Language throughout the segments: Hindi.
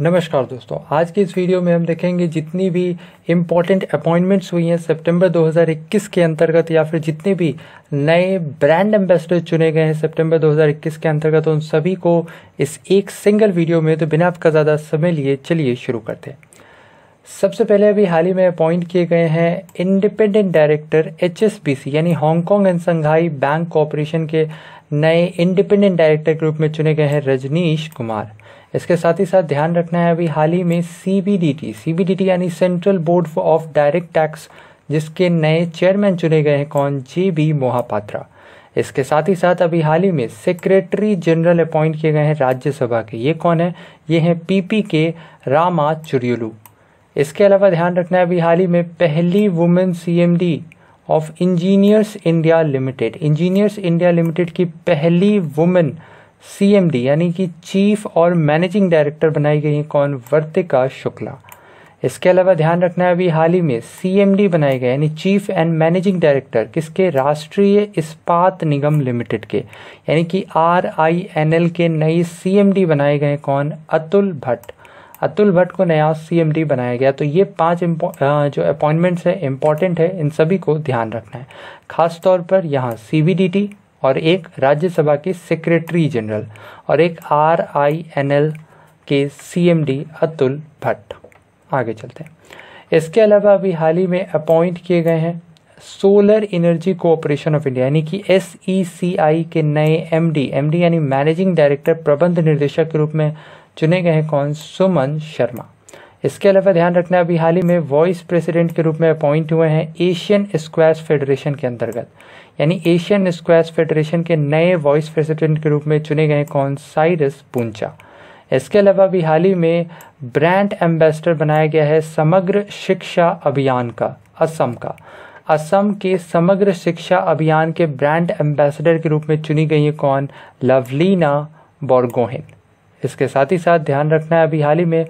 नमस्कार दोस्तों आज के इस वीडियो में हम देखेंगे जितनी भी इम्पॉर्टेंट अपॉइंटमेंट्स हुई हैं सितंबर 2021 के अंतर्गत या फिर जितने भी नए ब्रांड एम्बेसडर चुने गए हैं सितंबर 2021 के अंतर्गत उन सभी को इस एक सिंगल वीडियो में तो बिना आपका ज़्यादा समय लिए चलिए शुरू करते हैं सबसे पहले अभी हाल ही में अपॉइंट किए गए हैं इंडिपेंडेंट डायरेक्टर एच यानी Hong Kong and Shanghai bank corporation के नए इंडिपेंडेंट डायरेक्टर के रूप में चुने गए हैं रजनीश कुमार इसके साथ ही साथ ध्यान रखना है अभी हाल ही में सीबीडीटी सीबीडीटी यानी central board of direct tax जिसके नए चेयरमैन चुने गए हैं कौन जे बी मोहापात्रा इसके साथ ही साथ अभी हाल ही में सेक्रेटरी जनरल अपॉइंट किए गए हैं राज्यसभा के ये कौन है ये हैं पीपी के रामा चुरियलू इसके अलावा ध्यान रखना है अभी हाल ही में पहली women CMD of engineers India limited engineers India limited की पहली वुमेन सीएमडी यानी कि चीफ और मैनेजिंग डायरेक्टर बनाई गई हैं कौन वर्तिका शुक्ला इसके अलावा ध्यान रखना है अभी हाल ही में सीएमडी बनाए गए यानी चीफ एंड मैनेजिंग डायरेक्टर किसके राष्ट्रीय इस्पात निगम लिमिटेड के यानी कि आर आई एन एल के नई सीएमडी बनाए गए कौन अतुल भट्ट अतुल भट्ट को नया सीएमडी बनाया गया तो ये पांच जो अपॉइंटमेंट्स है इंपॉर्टेंट है इन सभी को ध्यान रखना है खासतौर पर यहाँ सीबीडीटी और एक राज्यसभा के सेक्रेटरी जनरल और एक आर आई एन एल के सीएमडी अतुल भट्ट आगे चलते हैं इसके अलावा अभी हाल ही में अपॉइंट किए गए हैं solar energy cooperation of India यानी कि एस e के नए एम डी एम डी यानी मैनेजिंग डायरेक्टर प्रबंध निर्देशक के रूप में चुने गए हैं कौन सुमन शर्मा इसके अलावा ध्यान रखना अभी हाल ही में वॉइस प्रेसिडेंट के रूप में अपॉइंट हुए हैं एशियन स्क्वैश फेडरेशन के अंतर्गत यानी एशियन स्क्वैश फेडरेशन के नए वॉइस प्रेसिडेंट के रूप में चुने गए कौन साइरस पूंचा इसके अलावा अभी हाल ही में ब्रांड एम्बेसडर बनाया गया है समग्र शिक्षा अभियान का असम का असम के समग्र शिक्षा अभियान के ब्रांड एम्बेसडर के रूप में चुनी गई है कौन लवलीना बोरगोहिन इसके साथ ही साथ ध्यान रखना है अभी हाल ही में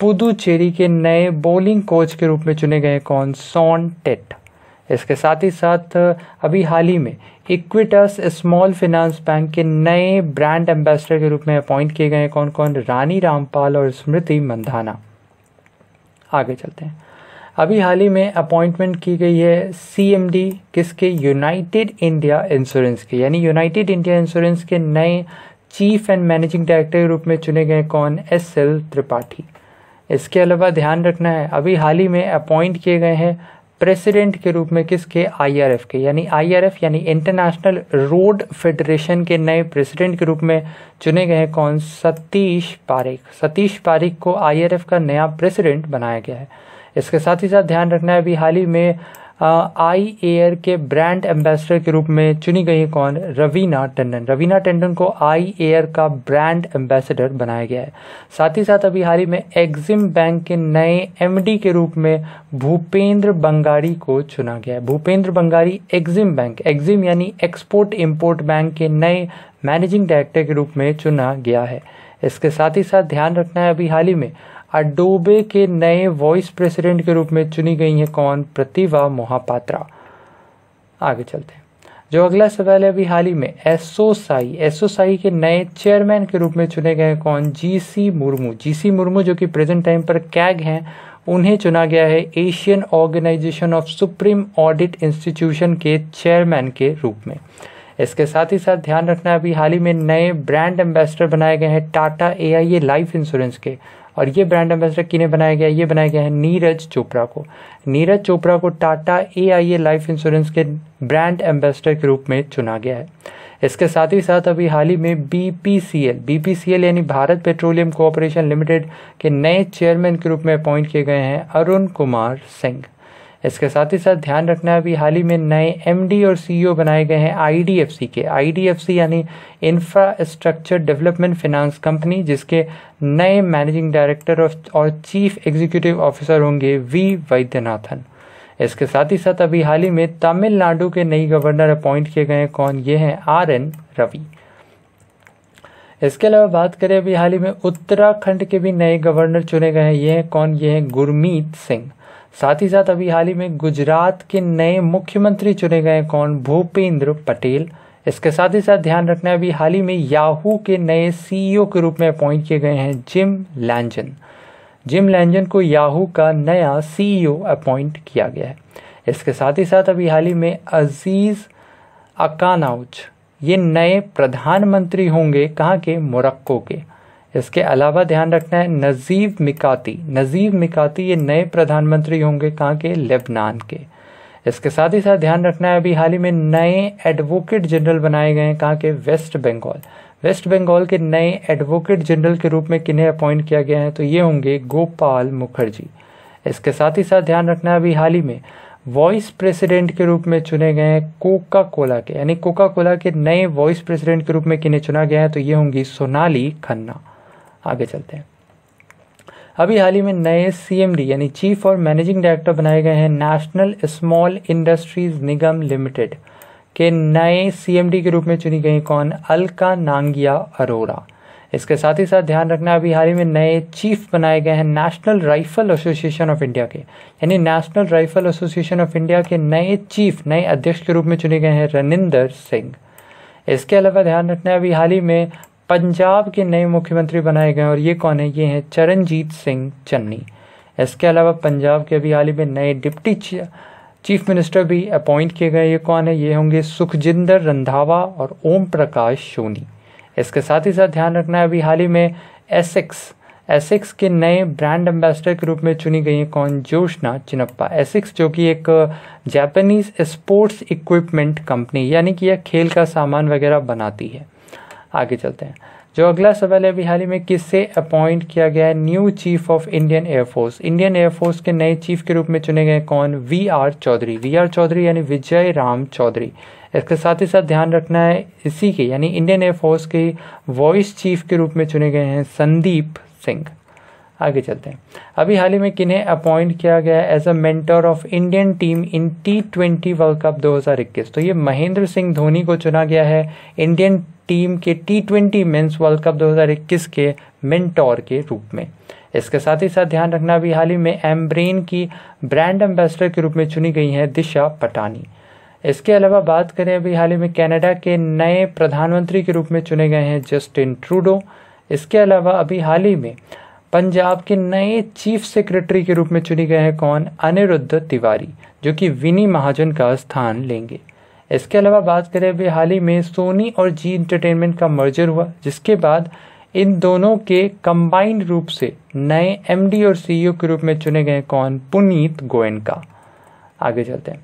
पुदुचेरी के नए बॉलिंग कोच के रूप में चुने गए कौन सॉन टेट इसके साथ ही साथ अभी हाल ही में इक्विटस स्मॉल फिनेंस बैंक के नए ब्रांड एम्बेसडर के रूप में अपॉइंट किए गए कौन कौन रानी रामपाल और स्मृति मंधाना आगे चलते हैं अभी हाल ही में अपॉइंटमेंट की गई है सीएमडी किसके यूनाइटेड इंडिया इंश्योरेंस के यानी यूनाइटेड इंडिया इंश्योरेंस के नए चीफ एंड मैनेजिंग डायरेक्टर के रूप में चुने गए कौन एस एल त्रिपाठी इसके अलावा ध्यान रखना है अभी हाल ही में अपॉइंट किए गए हैं प्रेसिडेंट के रूप में किसके आईआरएफ के यानी आईआरएफ यानी इंटरनेशनल रोड फेडरेशन के नए प्रेसिडेंट के रूप में चुने गए कौन सतीश पारिक सतीश पारिक को आईआरएफ का नया प्रेसिडेंट बनाया गया है इसके साथ ही साथ ध्यान रखना है अभी हाल ही में आई एयर के ब्रांड एम्बेसडर के रूप में चुनी गई है कौन रवीना टंडन रवीना टंडन को आई एयर का ब्रांड एम्बेसडर बनाया गया है साथ ही साथ अभी हाल ही में एग्जिम बैंक के नए एमडी के रूप में भूपेंद्र बंगारी को चुना गया है Bhupendra Bangari Exim bank Exim यानी एक्सपोर्ट इम्पोर्ट बैंक के नए मैनेजिंग डायरेक्टर के रूप में चुना गया है इसके साथ ही साथ ध्यान रखना है अभी हाल ही में अडोबे के नए वॉइस प्रेसिडेंट के रूप में चुनी गई हैं कौन प्रतिभा मोहापात्रा आगे चलते हैं जो अगला सवाल है अभी हाल ही में एसओसाई एसओसाई के नए चेयरमैन के रूप में चुने गए कौन जीसी मुर्मू जीसी मुर्मू जो कि प्रेजेंट टाइम पर कैग हैं उन्हें चुना गया है Asian organisation of supreme audit institution के चेयरमैन के रूप में इसके साथ ही साथ ध्यान रखना अभी हाल ही में नए ब्रांड एम्बेसडर बनाए गए हैं Tata A I A life insurance के और ये ब्रांड एम्बेसडर किन्हें बनाया गया ये बनाया गया है नीरज चोपड़ा को नीरज चोपड़ा को Tata A I A life insurance के ब्रांड एम्बेसडर के रूप में चुना गया है इसके साथ ही साथ अभी हाल ही में बीपीसीएल बीपीसीएल यानी भारत पेट्रोलियम कॉरपोरेशन लिमिटेड के नए चेयरमैन के रूप में अपॉइंट किए गए हैं अरुण कुमार सिंह इसके साथ ही साथ ध्यान रखना है अभी हाल ही में नए एमडी और सीईओ e बनाए गए हैं आईडीएफसी के आईडीएफसी यानी इंफ्रास्ट्रक्चर डेवलपमेंट फिनांस कंपनी जिसके नए मैनेजिंग डायरेक्टर और चीफ एग्जीक्यूटिव ऑफिसर होंगे वी वैद्यनाथन इसके साथ ही साथ अभी हाल ही में तमिलनाडु के नई गवर्नर अपॉइंट किए गए हैं कौन ये हैं आर एन रवि इसके अलावा बात करें अभी हाल ही में उत्तराखंड के भी नए गवर्नर चुने गए हैं ये हैं कौन ये हैं गुरमीत सिंह साथ ही साथ अभी हाल ही में गुजरात के नए मुख्यमंत्री चुने गए कौन भूपेंद्र पटेल इसके साथ ही साथ ध्यान रखना है अभी हाल ही में याहू के नए सीईओ e के रूप में अपॉइंट किए गए हैं जिम लैंजन जिम लैंजन को याहू का नया सीईओ अपॉइंट e किया गया है इसके साथ ही साथ अभी हाल ही में अजीज अकानाउच ये नए प्रधानमंत्री होंगे कहाँ के मोरक्को के इसके अलावा ध्यान रखना है नजीब मिकाती नजीब मिकाती ये नए प्रधानमंत्री होंगे कहाँ के लेबनान के इसके साथ ही साथ ध्यान रखना है अभी हाल ही में नए एडवोकेट जनरल बनाए गए हैं कहाँ के वेस्ट बंगाल वेस्ट बंगाल के नए एडवोकेट जनरल के रूप में किन्हें अपॉइंट किया गया है तो ये होंगे गोपाल मुखर्जी इसके साथ ही साथ ध्यान रखना है अभी हाल ही में वॉइस प्रेसिडेंट के रूप में चुने गए हैं कोका कोला के यानी कोका कोला के नए वॉइस प्रेसिडेंट के रूप में किन्हें चुना गया है तो ये होंगी सोनाली खन्ना आगे चलते हैं अभी हाल ही में नए सीएमडी यानी चीफ और मैनेजिंग डायरेक्टर बनाए गए हैं national small industries Nigam limited के नए सीएमडी के रूप में चुनी गई कौन अलका नांगिया अरोरा इसके साथ ही साथ ध्यान रखना अभी हाल ही में नए चीफ बनाए गए हैं national rifle association of India के यानी national rifle association of India के नए चीफ नए अध्यक्ष के रूप में चुने गए हैं रनिंदर सिंह इसके अलावा ध्यान रखना है अभी हाल ही में पंजाब के नए मुख्यमंत्री बनाए गए और ये कौन है ये हैं चरणजीत सिंह चन्नी इसके अलावा पंजाब के अभी हाल ही में नए डिप्टी चीफ मिनिस्टर भी अपॉइंट किए गए ये कौन है ये होंगे सुखजिंदर रंधावा और ओम प्रकाश सोनी इसके साथ ही साथ ध्यान रखना है अभी हाल ही में एसेक्स एसेक्स के नए ब्रांड एम्बेसडर के रूप में चुनी गई हैं कौन जोशना चिनप्पा एसेक्स जो कि एक जापानीज स्पोर्ट्स इक्विपमेंट कंपनी यानी कि यह खेल का सामान वगैरह बनाती है आगे चलते हैं जो अगला सवाल है अभी हाल ही में किससे अपॉइंट किया गया है new chief of Indian air force Indian air force के नए चीफ के रूप में चुने गए कौन V R Chaudhari V R Chaudhari यानी विजय राम चौधरी इसके साथ ही साथ ध्यान रखना है इसी के यानी इंडियन एयरफोर्स के वॉइस चीफ के रूप में चुने गए हैं संदीप सिंह आगे चलते हैं अभी हाल ही में किन्हें अपॉइंट किया गया as a mentor of Indian team in T twenty world cup 2021 तो ये महेंद्र सिंह धोनी को चुना गया है इंडियन टीम के T twenty men's world cup 2021 के मेंटोर के रूप में इसके साथ ही साथ ध्यान रखना अभी हाल ही में एम्ब्रेन की ब्रांड एम्बेसडर के रूप में चुनी गई हैं दिशा पटानी इसके अलावा बात करें अभी हाल ही में कनाडा के नए प्रधानमंत्री के रूप में चुने गए हैं जस्टिन ट्रूडो इसके अलावा अभी हाल ही में पंजाब के नए चीफ सेक्रेटरी के रूप में चुने गए हैं कौन अनिरुद्ध तिवारी जो कि विनी महाजन का स्थान लेंगे इसके अलावा बात करें अभी हाल ही में सोनी और जी इंटरटेनमेंट का मर्जर हुआ जिसके बाद इन दोनों के कंबाइंड रूप से नए एमडी और सीईओ e के रूप में चुने गए कौन पुनीत गोयनका आगे चलते हैं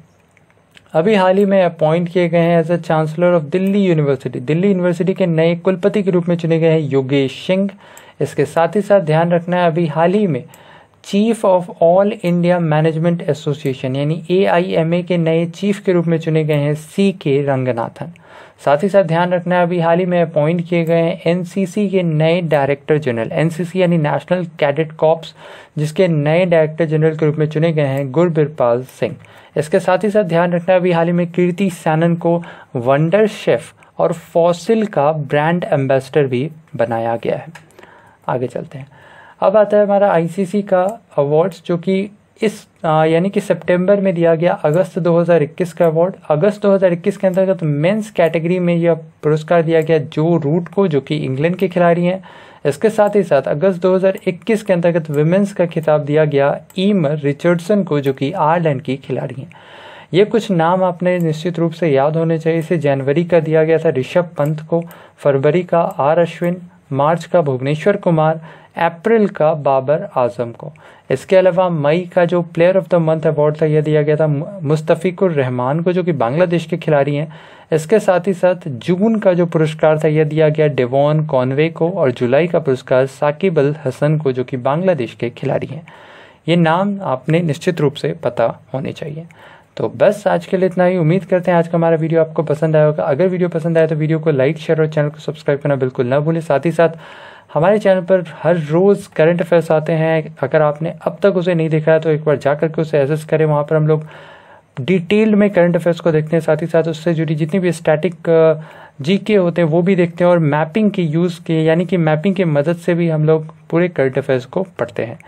अभी हाल ही में अपॉइंट किए गए हैं as a chancellor of Delhi university Delhi university के नए कुलपति के रूप में चुने गए हैं योगेश सिंह इसके साथ ही साथ ध्यान रखना है अभी हाल ही में chief of all India management association यानी ए के नए चीफ के रूप में चुने गए हैं सी के रंगनाथन साथ ही साथ ध्यान रखना है अभी हाल ही में अपॉइंट किए गए हैं एनसीसी के नए डायरेक्टर जनरल एनसीसी यानी नेशनल कैडेट कॉप्स जिसके नए डायरेक्टर जनरल के रूप में चुने गए हैं गुरबिरपाल सिंह इसके साथ ही साथ ध्यान रखना है अभी हाल ही में कीर्ति सैनन को वंडर शेफ और फॉसिल का ब्रांड एम्बेसडर भी बनाया गया है आगे चलते हैं अब आता है हमारा आईसीसी का अवार्ड्स जो कि इस यानी कि सितंबर में दिया गया अगस्त 2021 का अवार्ड अगस्त 2021 के अंतर्गत तो मेंस कैटेगरी में यह पुरस्कार दिया गया जो रूट को जो कि इंग्लैंड के खिलाड़ी हैं इसके साथ ही साथ अगस्त 2021 के अंतर्गत वुमेंस का खिताब दिया गया ईमर रिचर्डसन को जो कि आयरलैंड की खिलाड़ी हैं ये कुछ नाम आपने निश्चित रूप से याद होने चाहिए इसे जनवरी का दिया गया था ऋषभ पंत को फरवरी का आर अश्विन मार्च का भुवनेश्वर कुमार अप्रैल का बाबर आजम को इसके अलावा मई का जो player of the month award था यह दिया गया था मुस्तफ़िकुर रहमान को जो कि बांग्लादेश के खिलाड़ी हैं इसके साथ ही साथ जून का जो पुरस्कार था यह दिया गया डेवॉन कॉनवे को और जुलाई का पुरस्कार साकिब अल हसन को जो कि बांग्लादेश के खिलाड़ी हैं ये नाम आपने निश्चित रूप से पता होने चाहिए तो बस आज के लिए इतना ही उम्मीद करते हैं आज का हमारा वीडियो आपको पसंद आया होगा अगर वीडियो पसंद आए तो वीडियो को लाइक शेयर और चैनल को सब्सक्राइब करना बिल्कुल ना भूलें साथ ही साथ हमारे चैनल पर हर रोज़ करंट अफेयर्स आते हैं अगर आपने अब तक उसे नहीं देखा है तो एक बार जा करके उसे एसेस करें वहाँ पर हम लोग डिटेल में करंट अफेयर्स को देखते हैं साथ ही साथ उससे जुड़ी जितनी भी स्टैटिक जीके होते हैं वो भी देखते हैं और मैपिंग के यूज़ के यानी कि मैपिंग की मदद से भी हम लोग पूरे करंट अफेयर्स को पढ़ते हैं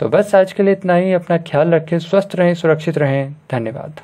तो बस आज के लिए इतना ही अपना ख्याल रखें स्वस्थ रहें सुरक्षित रहें धन्यवाद